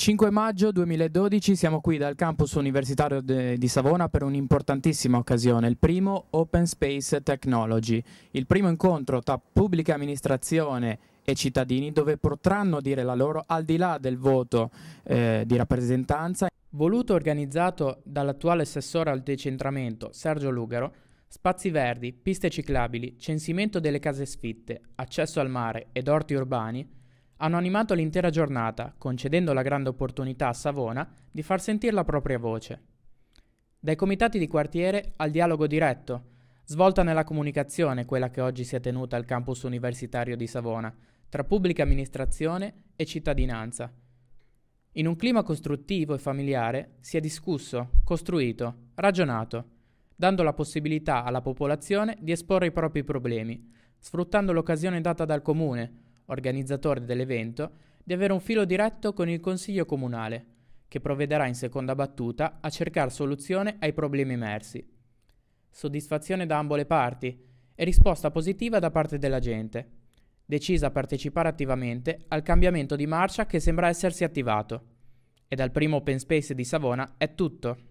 5 maggio 2012 siamo qui dal campus universitario di Savona per un'importantissima occasione, il primo Open Space Technology, il primo incontro tra pubblica amministrazione e cittadini dove potranno dire la loro al di là del voto eh, di rappresentanza. Voluto e organizzato dall'attuale assessore al decentramento Sergio Lugaro, spazi verdi, piste ciclabili, censimento delle case sfitte, accesso al mare ed orti urbani hanno animato l'intera giornata, concedendo la grande opportunità a Savona di far sentire la propria voce. Dai comitati di quartiere al dialogo diretto, svolta nella comunicazione quella che oggi si è tenuta al campus universitario di Savona, tra pubblica amministrazione e cittadinanza. In un clima costruttivo e familiare si è discusso, costruito, ragionato, dando la possibilità alla popolazione di esporre i propri problemi, sfruttando l'occasione data dal comune organizzatore dell'evento, di avere un filo diretto con il Consiglio Comunale, che provvederà in seconda battuta a cercare soluzione ai problemi emersi. Soddisfazione da ambo le parti e risposta positiva da parte della gente, decisa a partecipare attivamente al cambiamento di marcia che sembra essersi attivato. E dal primo open space di Savona è tutto.